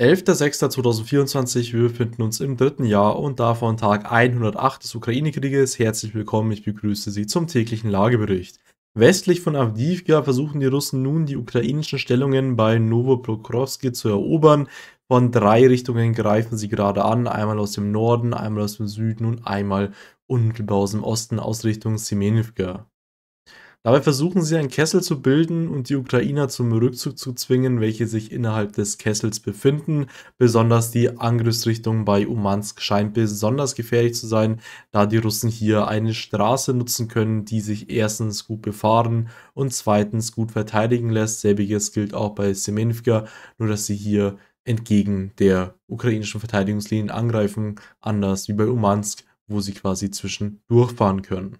11.06.2024, wir befinden uns im dritten Jahr und davon Tag 108 des Ukraine-Krieges. Herzlich willkommen, ich begrüße Sie zum täglichen Lagebericht. Westlich von Avdivka versuchen die Russen nun, die ukrainischen Stellungen bei Novoprokrovski zu erobern. Von drei Richtungen greifen sie gerade an, einmal aus dem Norden, einmal aus dem Süden und einmal unmittelbar aus dem Osten aus Richtung Semenivka. Dabei versuchen sie einen Kessel zu bilden und die Ukrainer zum Rückzug zu zwingen, welche sich innerhalb des Kessels befinden. Besonders die Angriffsrichtung bei Umansk scheint besonders gefährlich zu sein, da die Russen hier eine Straße nutzen können, die sich erstens gut befahren und zweitens gut verteidigen lässt. Selbiges gilt auch bei Semenivka, nur dass sie hier entgegen der ukrainischen Verteidigungslinien angreifen, anders wie bei Umansk, wo sie quasi zwischen durchfahren können.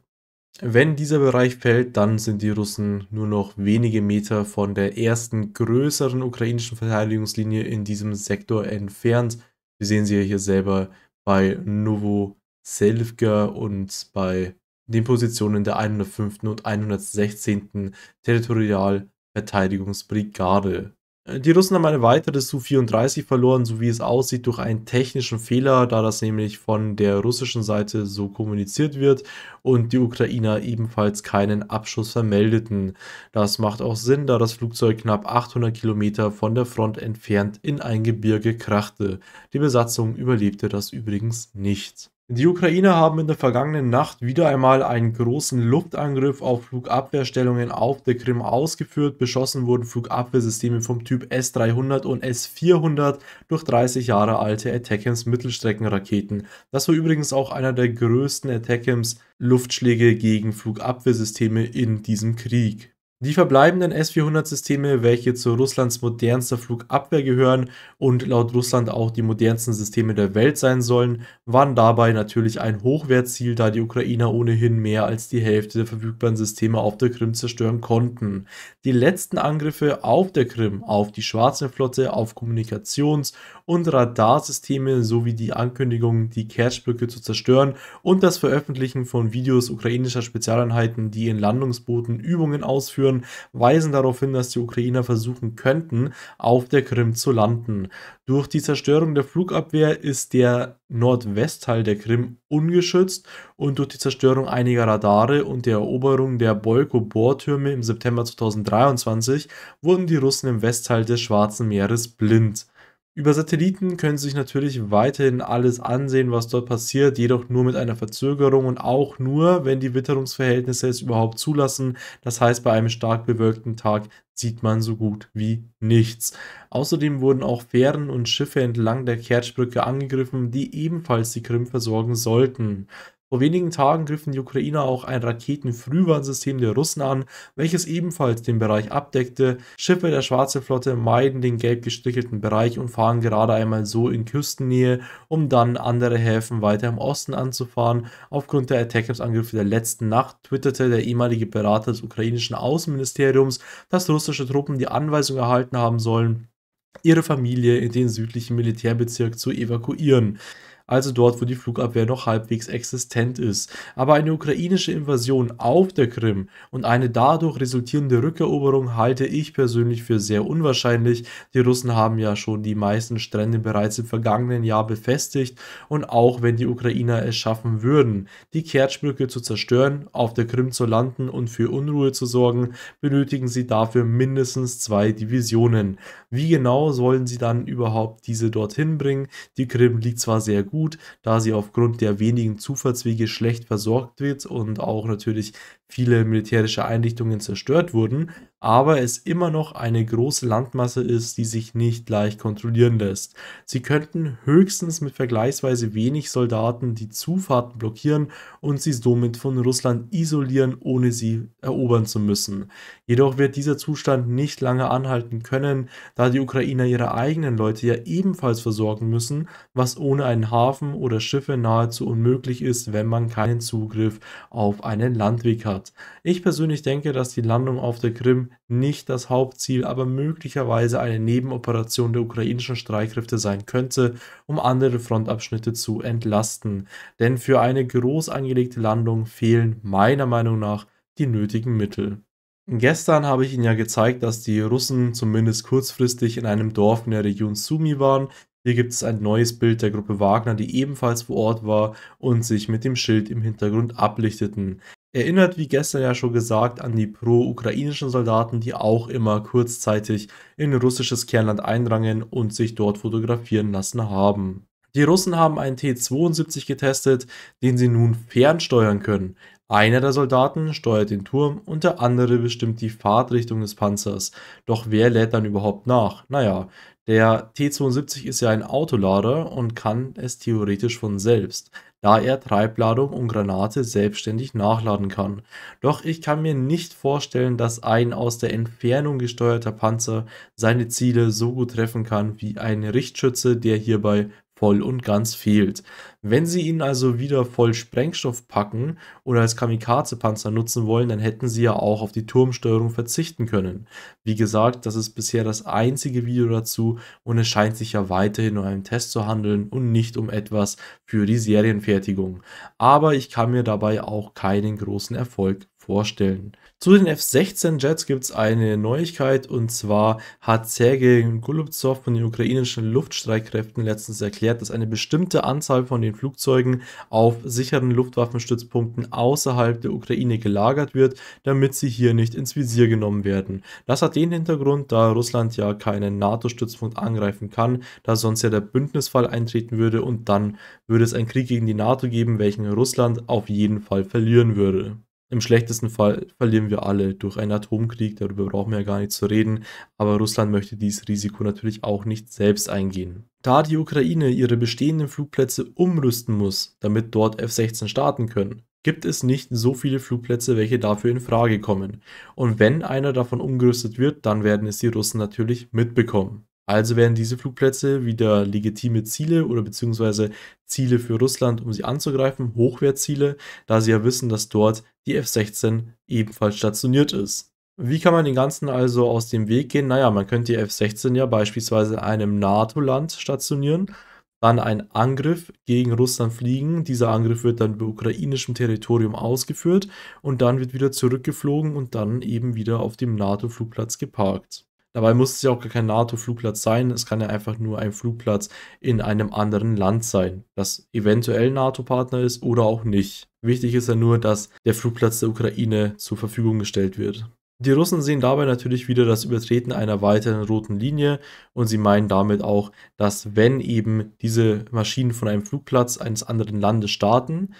Wenn dieser Bereich fällt, dann sind die Russen nur noch wenige Meter von der ersten größeren ukrainischen Verteidigungslinie in diesem Sektor entfernt. Wir sehen sie ja hier selber bei Novoselivka und bei den Positionen der 105. und 116. Territorialverteidigungsbrigade. Äh, die Russen haben eine weitere Su-34 verloren, so wie es aussieht, durch einen technischen Fehler, da das nämlich von der russischen Seite so kommuniziert wird und die Ukrainer ebenfalls keinen Abschuss vermeldeten. Das macht auch Sinn, da das Flugzeug knapp 800 Kilometer von der Front entfernt in ein Gebirge krachte. Die Besatzung überlebte das übrigens nicht. Die Ukrainer haben in der vergangenen Nacht wieder einmal einen großen Luftangriff auf Flugabwehrstellungen auf der Krim ausgeführt. Beschossen wurden Flugabwehrsysteme vom Typ S-300 und S-400 durch 30 Jahre alte Attackams Mittelstreckenraketen. Das war übrigens auch einer der größten Attackams Luftschläge gegen Flugabwehrsysteme in diesem Krieg. Die verbleibenden S-400-Systeme, welche zu Russlands modernster Flugabwehr gehören und laut Russland auch die modernsten Systeme der Welt sein sollen, waren dabei natürlich ein Hochwertziel, da die Ukrainer ohnehin mehr als die Hälfte der verfügbaren Systeme auf der Krim zerstören konnten. Die letzten Angriffe auf der Krim, auf die Schwarze Flotte, auf Kommunikations- und Radarsysteme sowie die Ankündigung, die Kertschbrücke zu zerstören und das Veröffentlichen von Videos ukrainischer Spezialeinheiten, die in Landungsbooten Übungen ausführen, weisen darauf hin, dass die Ukrainer versuchen könnten, auf der Krim zu landen. Durch die Zerstörung der Flugabwehr ist der Nordwestteil der Krim ungeschützt und durch die Zerstörung einiger Radare und der Eroberung der Bolko-Bohrtürme im September 2023 wurden die Russen im Westteil des Schwarzen Meeres blind. Über Satelliten können Sie sich natürlich weiterhin alles ansehen, was dort passiert, jedoch nur mit einer Verzögerung und auch nur, wenn die Witterungsverhältnisse es überhaupt zulassen. Das heißt, bei einem stark bewölkten Tag sieht man so gut wie nichts. Außerdem wurden auch Fähren und Schiffe entlang der Kertschbrücke angegriffen, die ebenfalls die Krim versorgen sollten. Vor wenigen Tagen griffen die Ukrainer auch ein Raketenfrühwarnsystem der Russen an, welches ebenfalls den Bereich abdeckte. Schiffe der Schwarze Flotte meiden den gelb gestrichelten Bereich und fahren gerade einmal so in Küstennähe, um dann andere Häfen weiter im Osten anzufahren. Aufgrund der Attackers-Angriffe der letzten Nacht twitterte der ehemalige Berater des ukrainischen Außenministeriums, dass russische Truppen die Anweisung erhalten haben sollen, ihre Familie in den südlichen Militärbezirk zu evakuieren also dort, wo die Flugabwehr noch halbwegs existent ist. Aber eine ukrainische Invasion auf der Krim und eine dadurch resultierende Rückeroberung halte ich persönlich für sehr unwahrscheinlich. Die Russen haben ja schon die meisten Strände bereits im vergangenen Jahr befestigt und auch wenn die Ukrainer es schaffen würden, die Kertschbrücke zu zerstören, auf der Krim zu landen und für Unruhe zu sorgen, benötigen sie dafür mindestens zwei Divisionen. Wie genau sollen sie dann überhaupt diese dorthin bringen? Die Krim liegt zwar sehr gut, gut, da sie aufgrund der wenigen Zufahrtswege schlecht versorgt wird und auch natürlich viele militärische Einrichtungen zerstört wurden aber es immer noch eine große Landmasse ist, die sich nicht leicht kontrollieren lässt. Sie könnten höchstens mit vergleichsweise wenig Soldaten die Zufahrten blockieren und sie somit von Russland isolieren, ohne sie erobern zu müssen. Jedoch wird dieser Zustand nicht lange anhalten können, da die Ukrainer ihre eigenen Leute ja ebenfalls versorgen müssen, was ohne einen Hafen oder Schiffe nahezu unmöglich ist, wenn man keinen Zugriff auf einen Landweg hat. Ich persönlich denke, dass die Landung auf der Krim nicht das Hauptziel, aber möglicherweise eine Nebenoperation der ukrainischen Streitkräfte sein könnte, um andere Frontabschnitte zu entlasten. Denn für eine groß angelegte Landung fehlen meiner Meinung nach die nötigen Mittel. Gestern habe ich Ihnen ja gezeigt, dass die Russen zumindest kurzfristig in einem Dorf in der Region Sumi waren, hier gibt es ein neues Bild der Gruppe Wagner, die ebenfalls vor Ort war und sich mit dem Schild im Hintergrund ablichteten. Erinnert, wie gestern ja schon gesagt, an die pro-ukrainischen Soldaten, die auch immer kurzzeitig in russisches Kernland eindrangen und sich dort fotografieren lassen haben. Die Russen haben einen T-72 getestet, den sie nun fernsteuern können. Einer der Soldaten steuert den Turm und der andere bestimmt die Fahrtrichtung des Panzers. Doch wer lädt dann überhaupt nach? Naja, der T-72 ist ja ein Autolader und kann es theoretisch von selbst da er Treibladung und Granate selbstständig nachladen kann. Doch ich kann mir nicht vorstellen, dass ein aus der Entfernung gesteuerter Panzer seine Ziele so gut treffen kann wie ein Richtschütze, der hierbei voll und ganz fehlt. Wenn sie ihn also wieder voll Sprengstoff packen oder als Kamikaze-Panzer nutzen wollen, dann hätten sie ja auch auf die Turmsteuerung verzichten können. Wie gesagt, das ist bisher das einzige Video dazu und es scheint sich ja weiterhin um einen Test zu handeln und nicht um etwas für die Serienfertigung. Aber ich kann mir dabei auch keinen großen Erfolg vorstellen. Zu den F-16 Jets gibt es eine Neuigkeit und zwar hat Sergei Golubzow von den ukrainischen Luftstreitkräften letztens erklärt, dass eine bestimmte Anzahl von den Flugzeugen auf sicheren Luftwaffenstützpunkten außerhalb der Ukraine gelagert wird, damit sie hier nicht ins Visier genommen werden. Das hat den Hintergrund, da Russland ja keinen NATO-Stützpunkt angreifen kann, da sonst ja der Bündnisfall eintreten würde und dann würde es einen Krieg gegen die NATO geben, welchen Russland auf jeden Fall verlieren würde. Im schlechtesten Fall verlieren wir alle durch einen Atomkrieg, darüber brauchen wir ja gar nicht zu reden, aber Russland möchte dieses Risiko natürlich auch nicht selbst eingehen. Da die Ukraine ihre bestehenden Flugplätze umrüsten muss, damit dort F-16 starten können, gibt es nicht so viele Flugplätze, welche dafür in Frage kommen. Und wenn einer davon umgerüstet wird, dann werden es die Russen natürlich mitbekommen. Also werden diese Flugplätze wieder legitime Ziele oder beziehungsweise Ziele für Russland, um sie anzugreifen, Hochwertziele, da sie ja wissen, dass dort die F-16 ebenfalls stationiert ist. Wie kann man den Ganzen also aus dem Weg gehen? Naja, man könnte die F-16 ja beispielsweise in einem NATO-Land stationieren, dann einen Angriff gegen Russland fliegen, dieser Angriff wird dann über ukrainischem Territorium ausgeführt und dann wird wieder zurückgeflogen und dann eben wieder auf dem NATO-Flugplatz geparkt. Dabei muss es ja auch gar kein NATO-Flugplatz sein. Es kann ja einfach nur ein Flugplatz in einem anderen Land sein, das eventuell NATO-Partner ist oder auch nicht. Wichtig ist ja nur, dass der Flugplatz der Ukraine zur Verfügung gestellt wird. Die Russen sehen dabei natürlich wieder das Übertreten einer weiteren roten Linie und sie meinen damit auch, dass wenn eben diese Maschinen von einem Flugplatz eines anderen Landes starten,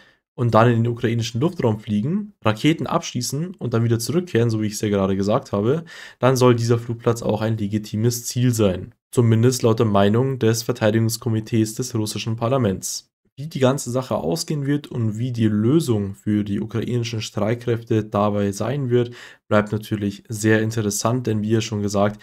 und dann in den ukrainischen Luftraum fliegen, Raketen abschießen und dann wieder zurückkehren, so wie ich es ja gerade gesagt habe, dann soll dieser Flugplatz auch ein legitimes Ziel sein. Zumindest laut der Meinung des Verteidigungskomitees des russischen Parlaments. Wie die ganze Sache ausgehen wird und wie die Lösung für die ukrainischen Streitkräfte dabei sein wird, bleibt natürlich sehr interessant, denn wie ja schon gesagt,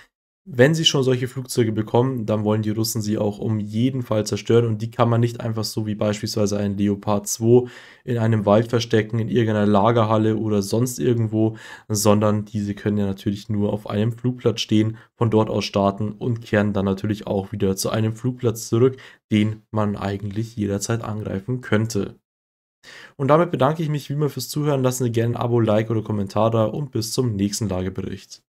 wenn sie schon solche Flugzeuge bekommen, dann wollen die Russen sie auch um jeden Fall zerstören und die kann man nicht einfach so wie beispielsweise ein Leopard 2 in einem Wald verstecken, in irgendeiner Lagerhalle oder sonst irgendwo, sondern diese können ja natürlich nur auf einem Flugplatz stehen, von dort aus starten und kehren dann natürlich auch wieder zu einem Flugplatz zurück, den man eigentlich jederzeit angreifen könnte. Und damit bedanke ich mich wie immer fürs Zuhören, lassen Sie gerne ein Abo, Like oder Kommentar da und bis zum nächsten Lagebericht.